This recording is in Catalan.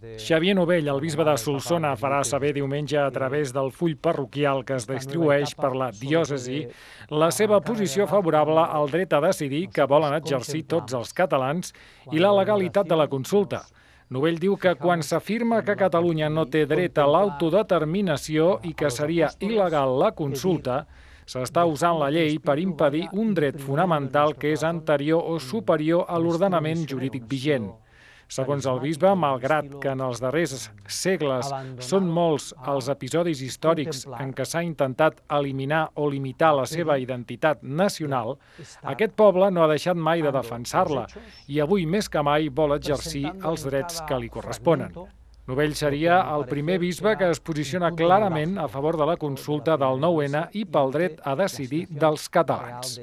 Xavier Novell, el bisbe de Solsona, farà saber diumenge a través del full parroquial que es distribueix per la diòcesi la seva posició favorable al dret a decidir que volen exercir tots els catalans i la legalitat de la consulta. Novell diu que quan s'afirma que Catalunya no té dret a l'autodeterminació i que seria il·legal la consulta, s'està usant la llei per impedir un dret fonamental que és anterior o superior a l'ordenament jurídic vigent. Segons el bisbe, malgrat que en els darrers segles són molts els episodis històrics en què s'ha intentat eliminar o limitar la seva identitat nacional, aquest poble no ha deixat mai de defensar-la i avui més que mai vol exercir els drets que li corresponen. Novell seria el primer bisbe que es posiciona clarament a favor de la consulta del 9-N i pel dret a decidir dels catalans.